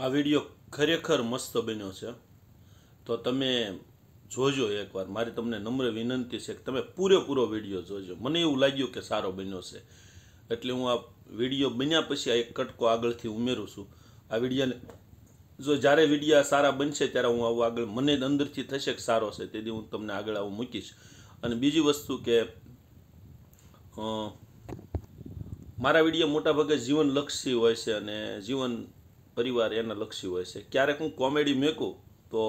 આ વિડીયો ખરેખર મસ્ત બન્યો છે તો તમે જોજો એકવાર મારી તમને નમ્ર વિનંતી છે કે તમે પૂરેપૂરો વિડીયો જોજો મને એવું લાગ્યું કે સારો બન્યો છે એટલે હું આ વિડીયો બન્યા પછી આ એક કટકો આગળથી ઉમેરું છું આ વિડીયોને જો જ્યારે વિડીયા સારા બનશે ત્યારે હું આવું આગળ મને અંદરથી થશે કે સારો છે તેથી હું તમને આગળ આવું મૂકીશ અને બીજી વસ્તુ કે મારા વિડીયો મોટાભાગે જીવનલક્ષી હોય છે અને જીવન પરિવાર એને લક્ષી હોય છે ક્યારેક હું કોમેડી મેકું તો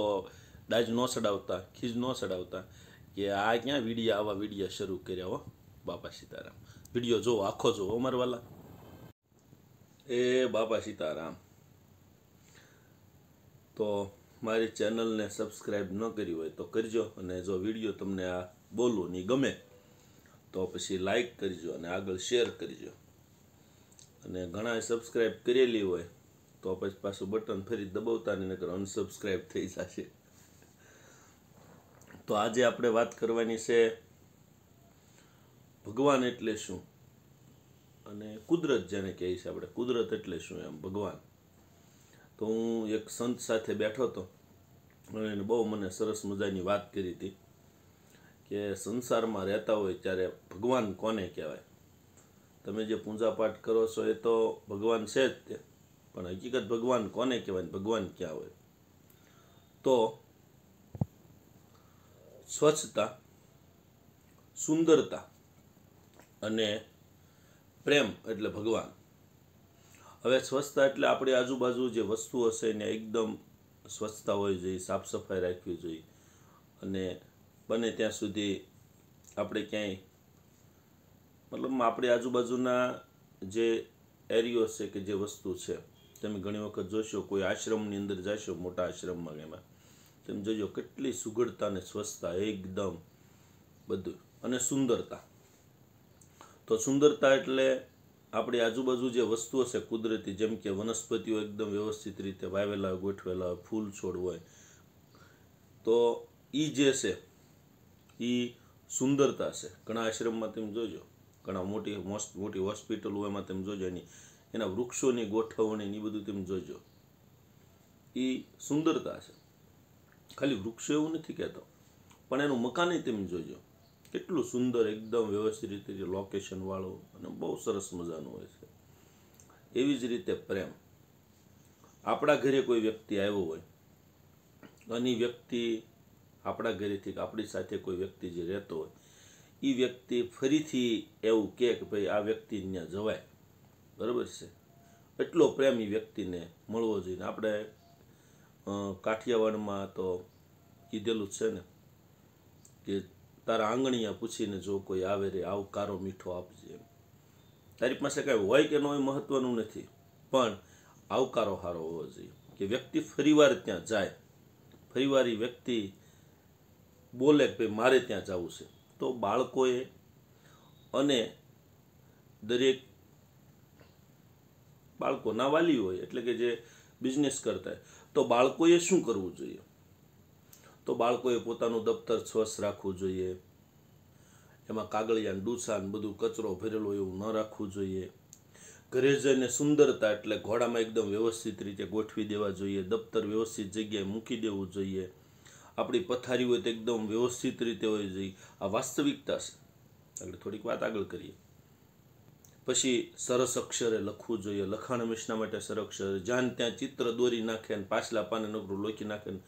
ડાજ ન સડાવતા ખીજ ન સડાવતા કે આ ક્યાં વિડીયા આવા વિડીયા શરૂ કર્યા હો બાપા સીતારામ વિડીયો જોવો આખો જો અમારવાલા એ બાપા સીતારામ તો મારી ચેનલને સબસ્ક્રાઈબ ન કરી હોય તો કરજો અને જો વિડીયો તમને આ બોલો ની ગમે તો પછી લાઈક કરજો અને આગળ શેર કરજો અને ઘણા સબસ્ક્રાઈબ કરેલી હોય તો પછી પાછું બટન ફરી દબાવતા નહીં નકર અનસબસ્ક્રાઈબ થઈ જશે તો આજે આપણે વાત કરવાની છે ભગવાન એટલે શું અને કુદરત જેને કહે છે આપણે કુદરત એટલે શું એમ ભગવાન તો હું એક સંત સાથે બેઠો હતો અને એને બહુ મને સરસ મજાની વાત કરી હતી કે સંસારમાં રહેતા હોય ત્યારે ભગવાન કોને કહેવાય તમે જે પૂજાપાઠ કરો છો એ તો ભગવાન છે જ તે પણ હકીકત ભગવાન કોને કહેવાય ભગવાન ક્યાં હોય તો સ્વચ્છતા સુંદરતા અને પ્રેમ એટલે ભગવાન હવે સ્વચ્છતા એટલે આપણી આજુબાજુ જે વસ્તુ હશે એને એકદમ સ્વચ્છતા હોવી જોઈએ સાફ સફાઈ રાખવી જોઈએ અને બને ત્યાં સુધી આપણે ક્યાંય મતલબ આપણી આજુબાજુના જે એરિયો છે કે જે વસ્તુ છે તમે ઘણી વખત જોશો કોઈ આશ્રમની અંદર જશો મોટા આશ્રમમાં એમાં તમે જોજો કેટલી સુઘડતા અને સ્વચ્છતા એકદમ બધું અને સુંદરતા તો સુંદરતા એટલે આપણી આજુબાજુ જે વસ્તુઓ છે કુદરતી જેમ કે વનસ્પતિઓ એકદમ વ્યવસ્થિત રીતે વાવેલા ગોઠવેલા ફૂલ છોડ હોય તો એ જે છે એ સુંદરતા છે ઘણા આશ્રમમાં તમે જોજો ઘણા મોટી મોસ્ટ મોટી હોસ્પિટલો એમાં તમે જોજો એની એના વૃક્ષોની ગોઠવણી એ બધું તમે જોજો એ સુંદરતા છે ખાલી વૃક્ષો એવું નથી કહેતો પણ એનું મકાને તમે જોજો કેટલું સુંદર એકદમ વ્યવસ્થિત રીતે જે લોકેશનવાળું અને બહુ સરસ મજાનું હોય છે એવી જ રીતે પ્રેમ આપણા ઘરે કોઈ વ્યક્તિ આવ્યો હોય અને વ્યક્તિ આપણા ઘરેથી આપણી સાથે કોઈ વ્યક્તિ જે રહેતો હોય એ વ્યક્તિ ફરીથી એવું કહે કે ભાઈ આ વ્યક્તિ ત્યાં જવાય બરાબર છે એટલો પ્રેમી વ્યક્તિને મળવો જોઈએ આપણે કાઠિયાવાડમાં તો કીધેલું છે ને કે તારા આંગણીયા પૂછીને જો કોઈ આવે રે આવકારો મીઠો આપજે એમ તારી પાસે કાંઈ હોય કે ન હોય મહત્ત્વનું નથી પણ આવકારો સારો હોવો જોઈએ કે વ્યક્તિ ફરીવાર ત્યાં જાય ફરીવાર એ વ્યક્તિ બોલે કે મારે ત્યાં જવું છે તો બાળકોએ અને દરેક બાળકોના વાલી હોય એટલે કે જે બિઝનેસ કરતા હોય તો બાળકોએ શું કરવું જોઈએ તો બાળકોએ પોતાનું દફતર સ્વચ્છ રાખવું જોઈએ એમાં કાગળિયાન ડૂસાન બધું કચરો ભરેલો એવું ન રાખવું જોઈએ ઘરે જઈને સુંદરતા એટલે ઘોડામાં એકદમ વ્યવસ્થિત રીતે ગોઠવી દેવા જોઈએ દફતર વ્યવસ્થિત જગ્યાએ મૂકી દેવું જોઈએ આપણી પથારી હોય તો એકદમ વ્યવસ્થિત રીતે હોવી જોઈએ આ વાસ્તવિકતા છે આપણે થોડીક વાત આગળ કરીએ પછી સરસ અક્ષરે લખવું જોઈએ લખાણ હંમેશના માટે અક્ષર જાન ત્યાં ચિત્ર દોરી નાખે ને પાછલા પાને નગરું લોકી નાખે ને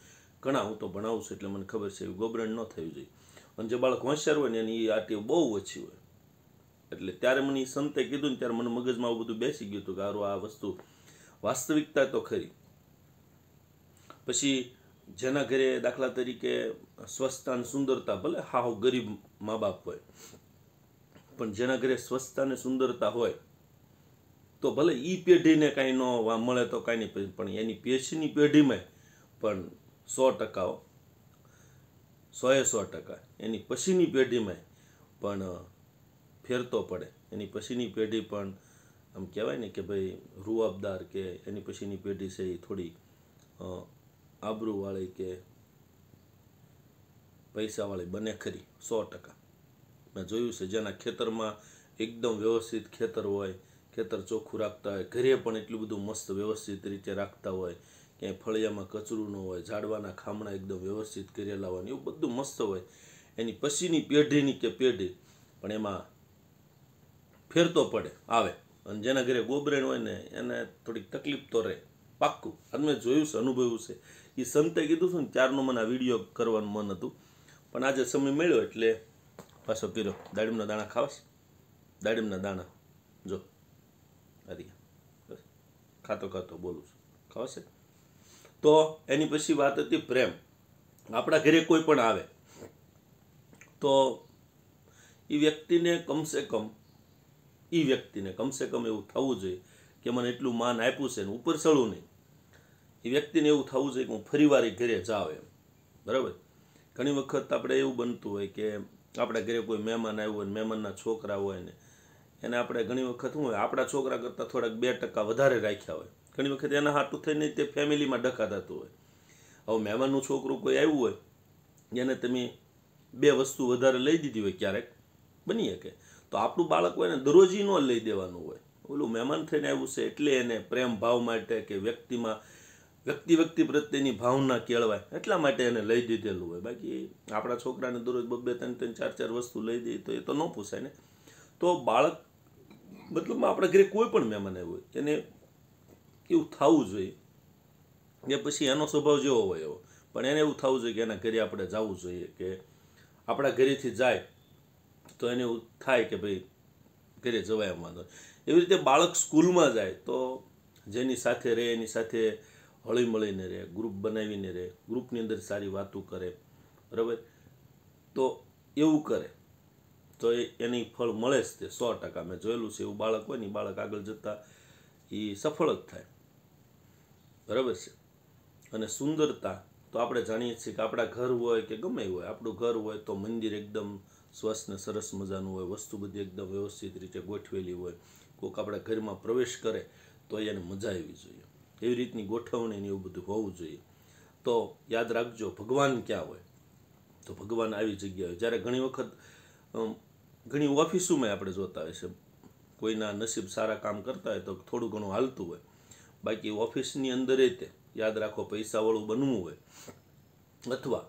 ઘણા હું તો ભણાવું છું એટલે મને ખબર છે ગોબરણ ન થયું જોઈએ અને જે બાળક હોશિયાર હોય ને એની એ ટેવ બહુ ઓછી હોય એટલે ત્યારે મને સંતે કીધું ને ત્યારે મને મગજમાં આવું બધું બેસી ગયું હતું કે આરું આ વસ્તુ વાસ્તવિકતા તો ખરી પછી જેના ઘરે દાખલા તરીકે સ્વચ્છતા અને સુંદરતા ભલે હાવ ગરીબ મા બાપ હોય પણ જેના ઘરે સ્વચ્છતા અને સુંદરતા હોય તો ભલે એ પેઢીને કાંઈ ન મળે તો કાંઈ નહીં પણ એની પેશીની પેઢીમાં પણ સો ટકા સોએ સો ટકા એની પછીની પેઢીમાં પણ ફેરતો પડે એની પછીની પેઢી પણ આમ કહેવાય ને કે ભાઈ રૂઆબદાર કે એની પછીની પેઢી છે એ થોડી આબરૂવાળી કે પૈસાવાળી બને ખરી સો ટકા મેં જોયું છે જેના ખેતરમાં એકદમ વ્યવસ્થિત ખેતર હોય ખેતર ચોખ્ખું રાખતા હોય ઘરે પણ એટલું બધું મસ્ત વ્યવસ્થિત રીતે રાખતા હોય ક્યાંય ફળિયામાં કચરું ન હોય ઝાડવાના ખામણા એકદમ વ્યવસ્થિત કરેલા હોય એવું બધું મસ્ત હોય એની પછીની પેઢીની કે પેઢી પણ એમાં ફેરતો પડે આવે અને જેના ઘરે ગોબરેણ હોય ને એને થોડીક તકલીફ તો રહે પાક્કું અને મેં જોયું છે અનુભવ્યું છે એ સંતે કીધું છું ને ત્યારનો મને આ વિડીયો કરવાનું મન હતું પણ આજે સમય મળ્યો એટલે પાછો પીરો દાડમના દાણા ખાવાસ દાડમના દાણા જો અરી બસ ખાતો ખાતો બોલું છું ખાવશે તો એની પછી વાત હતી પ્રેમ આપણા ઘરે કોઈ પણ આવે તો એ વ્યક્તિને કમસે કમ એ વ્યક્તિને કમસે કમ એવું થવું જોઈએ કે મને એટલું માન આપ્યું છે ને ઉપર ચડું નહીં એ વ્યક્તિને એવું થવું જોઈએ કે હું ફરી વાર ઘરે જાઉં એમ બરાબર ઘણી વખત આપણે એવું બનતું હોય કે આપણા ઘરે કોઈ મહેમાન આવ્યું હોય મહેમાનના છોકરા હોય ને એને આપણે ઘણી વખત શું હોય આપણા છોકરા કરતાં થોડાક બે ટકા વધારે રાખ્યા હોય ઘણી વખત એના હાટું થઈને તે ફેમિલીમાં ડખા થતું હોય હવે મહેમાનનું છોકરું કોઈ આવ્યું હોય એને તમે બે વસ્તુ વધારે લઈ દીધી હોય ક્યારેક બની શકે તો આપણું બાળક હોય ને દરરોજ ન લઈ દેવાનું હોય ઓલું મહેમાન થઈને આવ્યું છે એટલે એને પ્રેમ ભાવ માટે કે વ્યક્તિમાં વ્યક્તિ વ્યક્તિ પ્રત્યેની ભાવના કેળવાય એટલા માટે એને લઈ દીધેલું હોય બાકી આપણા છોકરાને દરરોજ બબે ત્રણ ત્રણ ચાર ચાર વસ્તુ લઈ દઈએ તો એ તો ન પૂછાય ને તો બાળક મતલબમાં આપણા ઘરે કોઈ પણ મહેમાન આવ્યું હોય એને એવું થવું જોઈએ કે પછી એનો સ્વભાવ જેવો હોય એવો પણ એને એવું થવું જોઈએ કે એના ઘરે આપણે જવું જોઈએ કે આપણા ઘરેથી જાય તો એને એવું થાય કે ભાઈ ઘરે જવાય એમ વાંધો એવી રીતે બાળક સ્કૂલમાં જાય તો જેની સાથે રહે એની સાથે હળી મળીને રહે ગ્રુપ બનાવીને રહે ગ્રુપની અંદર સારી વાતો કરે બરાબર તો એવું કરે તો એ એની ફળ મળે જ તે સો ટકા મેં જોયેલું છે એવું બાળક હોય ને બાળક આગળ જતાં એ સફળ જ થાય બરાબર છે અને સુંદરતા તો આપણે જાણીએ છીએ કે આપણા ઘર હોય કે ગમે હોય આપણું ઘર હોય તો મંદિર એકદમ સ્વસ્થ ને સરસ મજાનું હોય વસ્તુ બધી એકદમ વ્યવસ્થિત રીતે ગોઠવેલી હોય કોઈક આપણા ઘરમાં પ્રવેશ કરે તો એને મજા આવી જોઈએ એવી રીતની ગોઠવણી એવું બધું હોવું જોઈએ તો યાદ રાખજો ભગવાન ક્યાં હોય તો ભગવાન આવી જગ્યા હોય જ્યારે ઘણી વખત ઘણી ઓફિસોમાં આપણે જોતા હોય છે કોઈના નસીબ સારા કામ કરતા હોય તો થોડું ઘણું હાલતું હોય બાકી ઓફિસની અંદર એ તે યાદ રાખો પૈસાવાળું બનવું હોય અથવા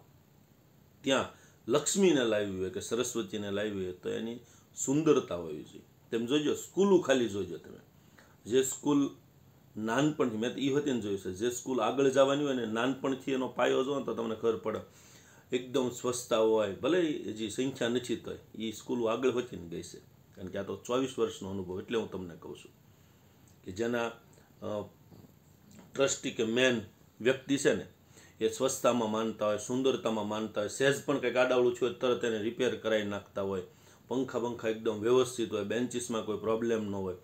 ત્યાં લક્ષ્મીને લાવી હોય કે સરસ્વતીને લાવી હોય તો એની સુંદરતા હોવી જોઈએ તેમ જોજો સ્કૂલો ખાલી જોજો તમે જે સ્કૂલ નાનપણથી મેં તો એ હતી ને જોયું છે જે સ્કૂલ આગળ જવાની હોય ને નાનપણથી એનો પાયો જો તો તમને ખબર પડે એકદમ સ્વચ્છતા હોય ભલે જે સંખ્યા નથી તો એ સ્કૂલ આગળ વચીને ગઈ છે કારણ કે આ તો ચોવીસ વર્ષનો અનુભવ એટલે હું તમને કહું છું કે જેના ટ્રસ્ટી કે મેન વ્યક્તિ છે ને એ સ્વચ્છતામાં માનતા હોય સુંદરતામાં માનતા હોય સહેજ પણ કંઈક આડાવડું હોય તરત એને રિપેર કરાવી નાખતા હોય પંખા પંખા એકદમ વ્યવસ્થિત હોય બેન્ચીસમાં કોઈ પ્રોબ્લેમ ન હોય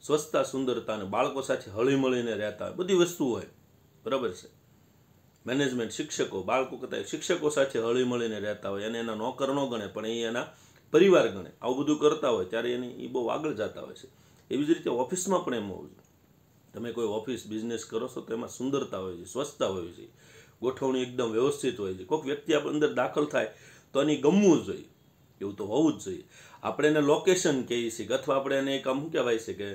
સ્વચ્છતા સુંદરતા અને બાળકો સાથે હળી મળીને રહેતા બધી વસ્તુ હોય બરાબર છે મેનેજમેન્ટ શિક્ષકો બાળકો કરતા શિક્ષકો સાથે હળી મળીને રહેતા હોય અને એના નોકર ન ગણે પણ એ એના પરિવાર ગણે આવું બધું કરતા હોય ત્યારે એની એ બહુ આગળ જતા હોય છે એવી જ રીતે ઓફિસમાં પણ એમ હોવું તમે કોઈ ઓફિસ બિઝનેસ કરો છો તો એમાં સુંદરતા હોય છે સ્વચ્છતા હોય છે ગોઠવણી એકદમ વ્યવસ્થિત હોય છે કોઈક વ્યક્તિ અંદર દાખલ થાય તો એની ગમવું જોઈએ એવું તો હોવું જ જોઈએ આપણે એને લોકેશન કહીએ છીએ અથવા આપણે એને એક આમ શું કહેવાય છે કે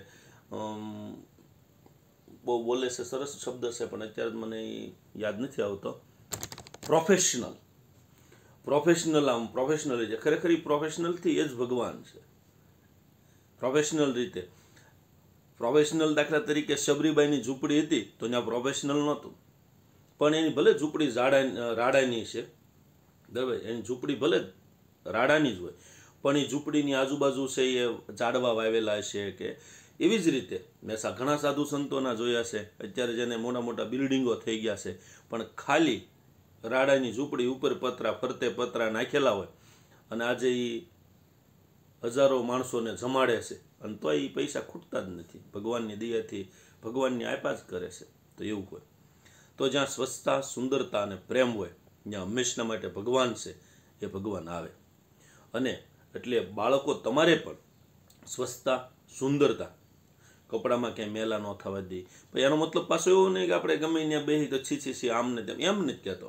બહુ બોલે છે સરસ શબ્દ છે પણ અત્યારે મને યાદ નથી આવતો પ્રોફેશનલ પ્રોફેશનલ આમ પ્રોફેશનલ છે ખરેખર પ્રોફેશનલથી એ જ ભગવાન છે પ્રોફેશનલ રીતે પ્રોફેશનલ દાખલા તરીકે શબરીબાઈની ઝૂંપડી હતી તો ત્યાં પ્રોફેશનલ નહોતું પણ એની ભલે ઝૂંપડી જાડા રાડાની છે બરાબર એની ઝૂંપડી ભલે રાડાની જ હોય પણ એ ઝૂંપડીની આજુબાજુ છે એ ઝાડવા વાવેલા છે કે એવી જ રીતે મેં ઘણા સાધુ સંતોના જોયા છે અત્યારે જેને મોટા મોટા બિલ્ડિંગો થઈ ગયા છે પણ ખાલી રાડાની ઝૂંપડી ઉપર પતરા ફરતે પતરા નાખેલા હોય અને આજે એ હજારો માણસોને જમાડે છે અને તો એ પૈસા ખૂટતા જ નથી ભગવાનની દયાથી ભગવાનની આપ્યા જ કરે છે તો એવું હોય તો જ્યાં સ્વચ્છતા સુંદરતા અને પ્રેમ હોય ત્યાં હંમેશના માટે ભગવાન છે એ ભગવાન આવે અને એટલે બાળકો તમારે પણ સ્વચ્છતા સુંદરતા કપડામાં ક્યાંય મેલા ન થવા દે પછી એનો મતલબ પાછો એવો નહીં કે આપણે ગમે ત્યાં બેસી તો છી છી છી આમ ને તેમ એમ નથી કહેતો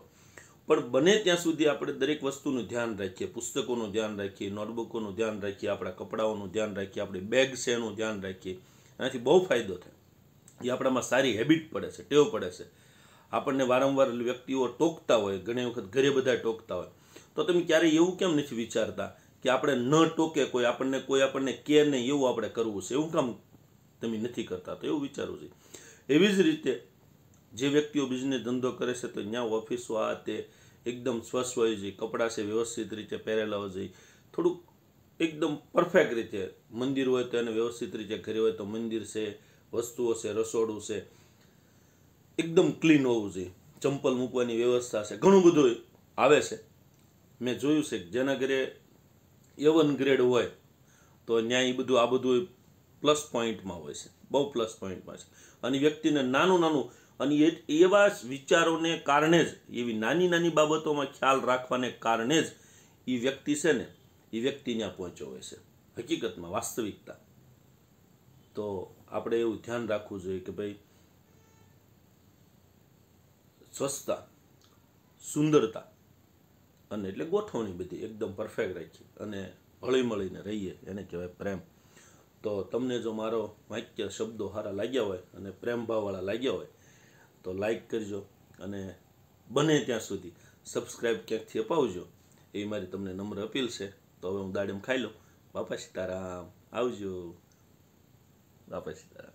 પણ બને ત્યાં સુધી આપણે દરેક વસ્તુનું ધ્યાન રાખીએ પુસ્તકોનું ધ્યાન રાખીએ નોટબુકોનું ધ્યાન રાખીએ આપણા કપડાઓનું ધ્યાન રાખીએ આપણી બેગ છે એનું ધ્યાન રાખીએ એનાથી બહુ ફાયદો થાય એ આપણામાં સારી હેબિટ પડે છે ટેવ પડે છે આપણને વારંવાર વ્યક્તિઓ ટોકતા હોય ઘણી વખત ઘરે બધા ટોકતા હોય તો તમે ક્યારેય એવું કેમ નથી વિચારતા કે આપણે ન ટોકે કોઈ આપણને કોઈ આપણને કે નહીં એવું આપણે કરવું છે એવું કામ તમે નથી કરતા તો એવું વિચારવું છે એવી જ રીતે જે વ્યક્તિઓ બિઝનેસ ધંધો કરે છે તો ત્યાં ઓફિસો આ તે એકદમ સ્વસ્થ હોય છે કપડાં છે વ્યવસ્થિત રીતે પહેરેલા હોય છે થોડુંક એકદમ પરફેક્ટ રીતે મંદિર હોય તો એને વ્યવસ્થિત રીતે ઘરે હોય તો મંદિર છે વસ્તુઓ છે રસોડું છે એકદમ ક્લીન હોવું જોઈએ ચંપલ મૂકવાની વ્યવસ્થા છે ઘણું બધું આવે છે મેં જોયું છે કે જેના ઘરે એવન ગ્રેડ હોય તો ત્યાં એ બધું આ બધું પ્લસ પોઈન્ટમાં હોય છે બહુ પ્લસ પોઈન્ટમાં છે અને વ્યક્તિને નાનું નાનું અને એ એવા વિચારોને કારણે જ એવી નાની નાની બાબતોમાં ખ્યાલ રાખવાને કારણે જ એ વ્યક્તિ છે ને એ વ્યક્તિ ત્યાં પહોંચ્યો હોય છે હકીકતમાં વાસ્તવિકતા તો આપણે એવું ધ્યાન રાખવું જોઈએ કે ભાઈ સ્વચ્છતા સુંદરતા અને એટલે ગોઠવણી બધી એકદમ પરફેક્ટ રાખી અને હળી મળીને રહીએ એને કહેવાય પ્રેમ તો તમને જો મારો વાક્ય શબ્દો સારા લાગ્યા હોય અને પ્રેમભાવવાળા લાગ્યા હોય તો લાઈક કરજો અને બને ત્યાં સુધી સબસ્ક્રાઈબ ક્યાંકથી અપાવજો એ મારી તમને નમ્ર અપીલ છે તો હવે હું દાડમ ખાઈ લઉં બાપા સીતારામ આવજો બાપા સીતારામ